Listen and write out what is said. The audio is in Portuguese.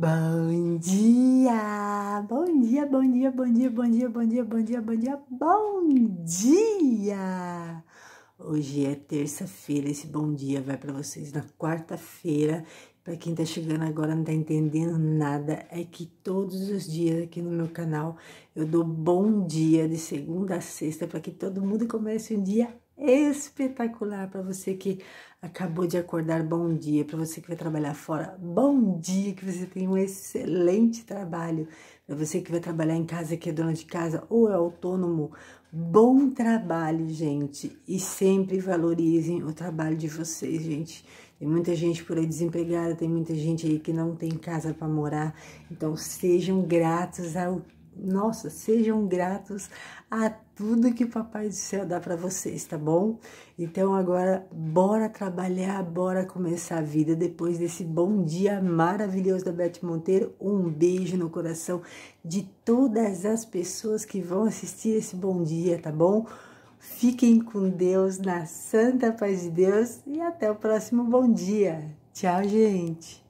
Bom dia! Bom dia, bom dia, bom dia, bom dia, bom dia, bom dia, bom dia, bom dia! Hoje é terça-feira, esse bom dia vai para vocês na quarta-feira. Para quem tá chegando agora não tá entendendo nada, é que todos os dias aqui no meu canal eu dou bom dia de segunda a sexta para que todo mundo comece um dia espetacular para você que acabou de acordar. Bom dia para você que vai trabalhar fora. Bom dia que você tem um excelente trabalho. Para você que vai trabalhar em casa, que é dona de casa ou é autônomo, bom trabalho, gente. E sempre valorizem o trabalho de vocês, gente. Tem muita gente por aí desempregada, tem muita gente aí que não tem casa para morar. Então sejam gratos ao nossa, sejam gratos a tudo que o Papai do Céu dá para vocês, tá bom? Então agora bora trabalhar, bora começar a vida depois desse bom dia maravilhoso da Beth Monteiro. Um beijo no coração de todas as pessoas que vão assistir esse bom dia, tá bom? Fiquem com Deus, na santa paz de Deus e até o próximo bom dia. Tchau, gente!